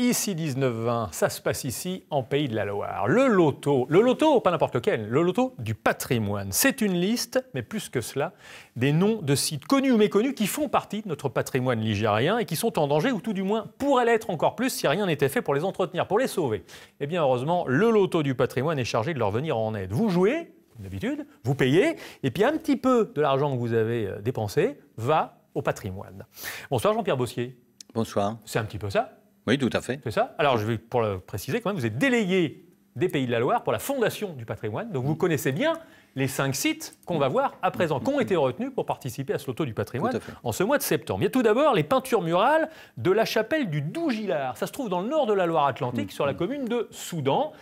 Ici 1920, ça se passe ici, en Pays de la Loire. Le loto, le loto, pas n'importe lequel, le loto du patrimoine. C'est une liste, mais plus que cela, des noms de sites connus ou méconnus qui font partie de notre patrimoine ligérien et qui sont en danger, ou tout du moins pourraient l'être encore plus si rien n'était fait pour les entretenir, pour les sauver. Eh bien, heureusement, le loto du patrimoine est chargé de leur venir en aide. Vous jouez, d'habitude, vous payez, et puis un petit peu de l'argent que vous avez euh, dépensé va au patrimoine. Bonsoir Jean-Pierre Bossier. Bonsoir. C'est un petit peu ça oui, tout à fait. C'est ça Alors, je vais pour le préciser quand même, vous êtes délégué des Pays de la Loire pour la Fondation du patrimoine. Donc, vous mm. connaissez bien les cinq sites qu'on va voir à présent, mm. qui ont été retenus pour participer à ce loto du patrimoine en ce mois de septembre. Il y a tout d'abord les peintures murales de la chapelle du Dougilard. Ça se trouve dans le nord de la Loire-Atlantique, mm. sur la commune de Soudan.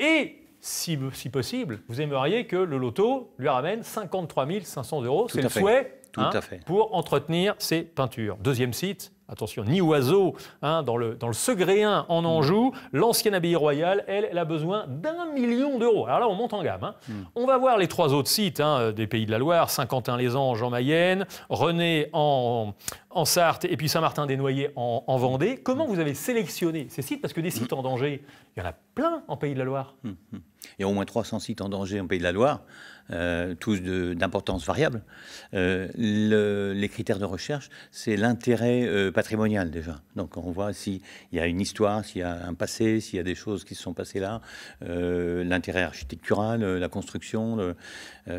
Et si, possible, vous aimeriez que le loto lui ramène 53 500 euros. C'est le souhait hein, pour entretenir ces peintures. Deuxième site, Attention, ni oiseau. Hein, dans, le, dans le Segréen, en mm. Anjou, l'ancienne abbaye royale, elle, elle a besoin d'un million d'euros. Alors là, on monte en gamme. Hein. Mm. On va voir les trois autres sites hein, euh, des Pays de la Loire, Saint-Quentin-les-Anges en Mayenne, René en, en Sarthe et puis Saint-Martin-des-Noyers en, Vendée. Comment mm. vous avez sélectionné ces sites Parce que des sites en danger, il y en a plein en Pays de la Loire. Il y a au moins 300 sites en danger en Pays de la Loire, euh, tous d'importance variable. Euh, les critères de recherche, c'est l'intérêt euh, patrimonial déjà. Donc on voit s'il y a une histoire, s'il y a un passé, s'il y a des choses qui se sont passées là, l'intérêt architectural, la construction.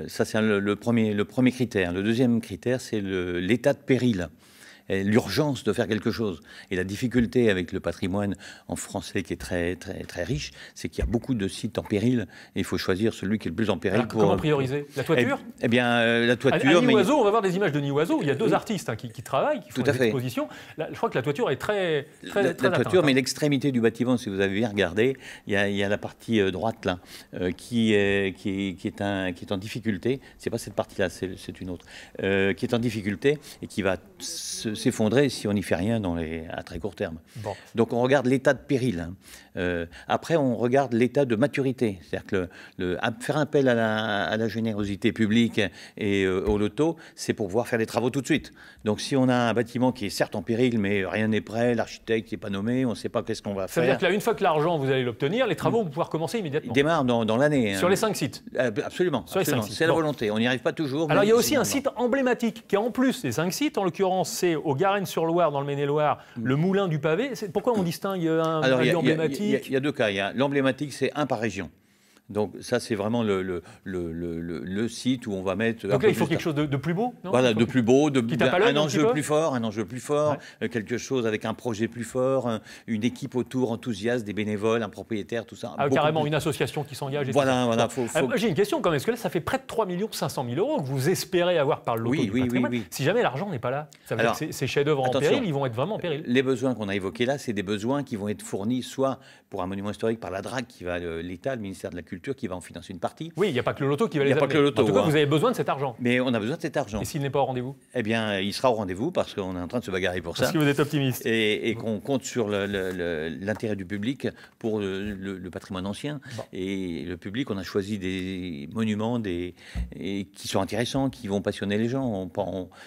ça, c'est le, premier, le premier critère. Le deuxième critère, c'est l'état de péril l'urgence de faire quelque chose. Et la difficulté avec le patrimoine en français qui est très, très, très riche, c'est qu'il y a beaucoup de sites en péril et il faut choisir celui qui est le plus en péril. pour... Comment euh, prioriser La toiture eh, eh, bien, euh, la toiture. on va voir des images de Niwazo. Il y a deux artistes hein, qui, travaillent, qui font Tout des expositions. je crois que la toiture est très. très la, toiture, mais hein. l'extrémité du bâtiment, si vous avez bien regardé, il y, a, la partie euh, droite là qui, est, qui, est, qui est en difficulté. C'est pas cette partie-là, c'est une autre. qui est en difficulté et qui va se s'effondrer si on n'y fait rien dans les, à très court terme. Donc on regarde l'état de péril. Hein. Euh, après, on regarde l'état de maturité. C'est-à-dire que le, faire appel à la, générosité publique et euh, au loto, c'est pour pouvoir faire des travaux tout de suite. Donc si on a un bâtiment qui est certes en péril, mais rien n'est prêt, l'architecte n'est pas nommé, on ne sait pas qu'est-ce qu'on va faire. Ça veut dire que là, une fois que l'argent, vous allez l'obtenir, les travaux, hmm. vont pouvoir commencer immédiatement. Il démarre dans, dans l'année. Hein. Sur les cinq sites euh, Absolument. C'est la volonté. On n'y arrive pas toujours. Alors il y a aussi un site emblématique qui en plus les cinq sites. En l'occurrence, c'est au Garenne-sur-Loire, dans le Maine-et-Loire, mm. le moulin du pavé. Pourquoi on distingue un, emblématique Il y, y, a deux cas. L'emblématique, c'est un par région. Donc ça, c'est vraiment le, le, site où on va mettre... Donc là, il faut quelque chose de, plus beau Voilà, de plus beau, de, un, enjeu plus fort, un enjeu plus fort, euh, quelque chose avec un projet plus fort, une équipe autour enthousiaste, des bénévoles, un propriétaire, tout ça. Ah, carrément, une association qui s'engage. Voilà, voilà. Ah, j'ai une question quand même, est-ce que là, ça fait près de 3 500 000 euros que vous espérez avoir par le oui, du oui, Oui, si jamais l'argent n'est pas là, ça veut dire que ces chefs-d'œuvre en péril, ils vont être vraiment en péril. Les besoins qu'on a évoqués là, c'est des besoins qui vont être fournis soit pour un monument historique par la DRAC, qui va euh, l'État, le ministère de la Culture, qui va en financer une partie. Oui, il n'y a pas que le loto qui va les a que en tout cas, vous avez besoin de cet argent. Mais on a besoin de cet argent. Et s'il n'est pas au rendez-vous Eh bien, il sera au rendez-vous parce qu'on est en train de se bagarrer pour ça. Parce que vous êtes optimiste. Et, qu'on compte sur l'intérêt du public pour le, patrimoine ancien. Et le public, on a choisi des monuments des, qui sont intéressants, qui vont passionner les gens.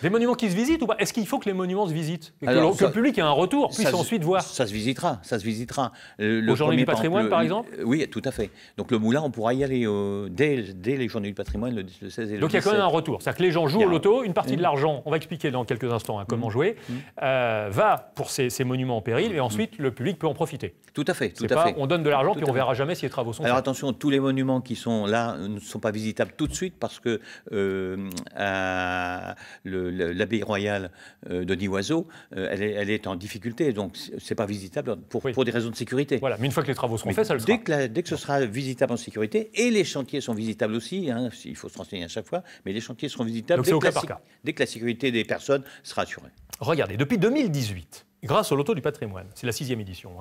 Des monuments qui se visitent ou pas Est-ce qu'il faut que les monuments se visitent Alors, que, le public ait un retour, puisse ensuite voir Ça se visitera, ça se visitera. Aujourd'hui, du patrimoine, par exemple euh, Oui, tout à fait. Donc le moulin on pourra y aller euh, dès, les journées du patrimoine, le, 16 et le 17. Donc il y a quand même un retour. C'est-à-dire que les gens jouent au loto, une partie de mm. l'argent, on va expliquer dans quelques instants hein, comment mm. jouer, mm. Euh, va pour ces, monuments en péril et ensuite le public peut en profiter. Tout à fait. Tout à On donne de l'argent puis on verra jamais si les travaux sont Alors attention, tous les monuments qui sont là ne sont pas visitables tout de suite parce que euh, l'abbaye royale de Nivoiseau, elle, elle, est en difficulté. Donc c'est pas visitable pour, pour, des raisons de sécurité. Voilà, mais une fois que les travaux seront faits, ça le sera. Dès que, dès que ce sera visitable en et les chantiers sont visitables aussi, hein, il faut se renseigner à chaque fois, mais les chantiers seront visitables dès, que la sécurité des personnes sera assurée. Regardez, depuis 2018, grâce au loto du patrimoine, c'est la sixième édition,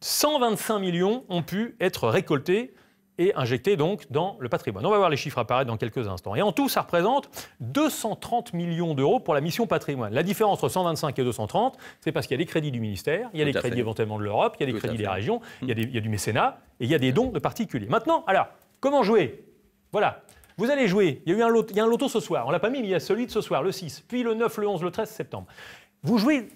125 hein, millions ont pu être récoltés et injecté donc dans le patrimoine. On va voir les chiffres apparaître dans quelques instants. Et en tout, ça représente 230 millions d'euros pour la mission patrimoine. La différence entre 125 et 230, c'est parce qu'il y a des crédits du ministère, il y a des crédits éventuellement de l'Europe, il y a des crédits des régions, il y, a du mécénat et il y a des dons de particuliers. Maintenant, alors, comment jouer Voilà. Vous allez jouer. Il y a eu un loto, un loto ce soir. On l'a pas mis, mais il y a celui de ce soir, le 6, puis le 9, le 11, le 13 septembre. Vous jouez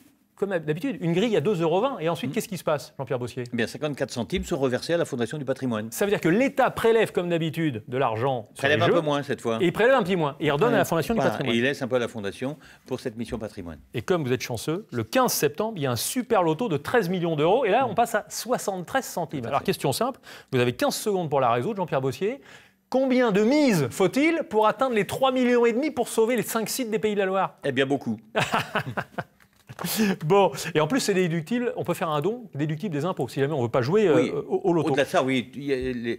comme d'habitude, une grille à 2,20 euros. Et ensuite, mmh. qu'est-ce qui se passe, Jean-Pierre Bossier eh Bien, 54 centimes sont reversés à la Fondation du patrimoine. Ça veut dire que l'État prélève, comme d'habitude, de l'argent. Prélève un peu moins cette fois. il prélève un petit moins. il redonne à la Fondation du patrimoine. il laisse un peu à la Fondation pour cette mission patrimoine. Et comme vous êtes chanceux, le 15 septembre, il y a un super loto de 13 millions d'euros. Et là, on mmh. passe à 73 centimes. Alors, question simple. Vous avez 15 secondes pour la résoudre, Jean-Pierre Bossier. Combien de mises faut-il pour atteindre les 3,5 millions pour sauver les 5 sites des Pays de la Loire Eh bien, beaucoup. Bon, et en plus, c'est déductible. On peut faire un don déductible des impôts si jamais on ne veut pas jouer euh, au, loto. Au-delà de ça, oui, euh,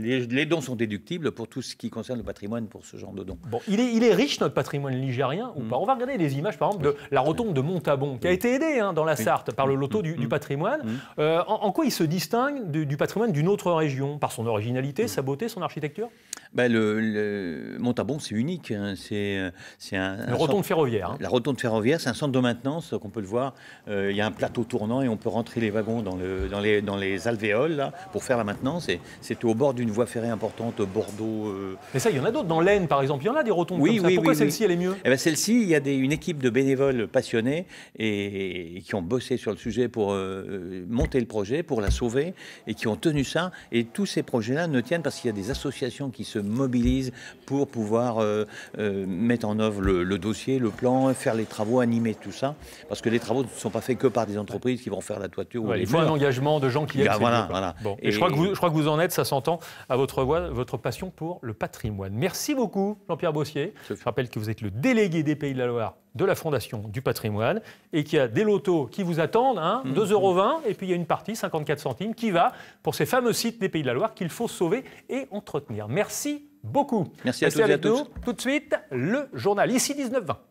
les, dons sont déductibles pour tout ce qui concerne le patrimoine pour ce genre de dons. Bon, il est, riche notre patrimoine ligérien ou mm. pas On va regarder des images, par exemple, de la rotonde de Montabon, qui a mm. été aidée hein, dans la Sarthe par le mm. loto du, patrimoine. Euh, en, quoi il se distingue du, patrimoine d'une autre région Par son originalité, sa beauté, son architecture ben, le, Montabon, c'est unique. Hein, c'est un, rotonde ferroviaire. Hein. La rotonde ferroviaire, c'est un centre de maintenance qu'on peut le voir. Euh, il y a un plateau tournant et on peut rentrer les wagons dans, le, dans, les, dans les, alvéoles pour faire la maintenance. c'est au bord d'une voie ferrée importante, Bordeaux. Euh. Mais ça, il y en a d'autres. Dans l'Aisne, par exemple, il y en a des rotondes Pourquoi oui, celle-ci, elle est mieux eh ben, Celle-ci, il y a des, une équipe de bénévoles passionnés et, qui ont bossé sur le sujet pour euh, monter le projet, pour la sauver et qui ont tenu ça. Et tous ces projets-là ne tiennent parce qu'il y a des associations qui se mobilisent pour pouvoir mettre en œuvre le, le dossier, le plan, faire les travaux, animer tout ça. Parce que les travaux ne sont pas faits que par des entreprises qui vont faire la toiture. ou les il faut un engagement de gens qui viennent. Ah, voilà, Et, je, crois que vous, crois que vous en êtes, ça s'entend, à votre voix, votre passion pour le patrimoine. Merci beaucoup, Jean-Pierre Bossier. Je rappelle que vous êtes le délégué des Pays de la Loire de la Fondation du patrimoine et qu'il y a des lotos qui vous attendent, 2,20 hein, mm-hmm. euros, et puis il y a une partie, 54 centimes, qui va pour ces fameux sites des Pays de la Loire qu'il faut sauver et entretenir. Merci beaucoup. Merci à, tous Tout de suite, le journal, ici 19-20.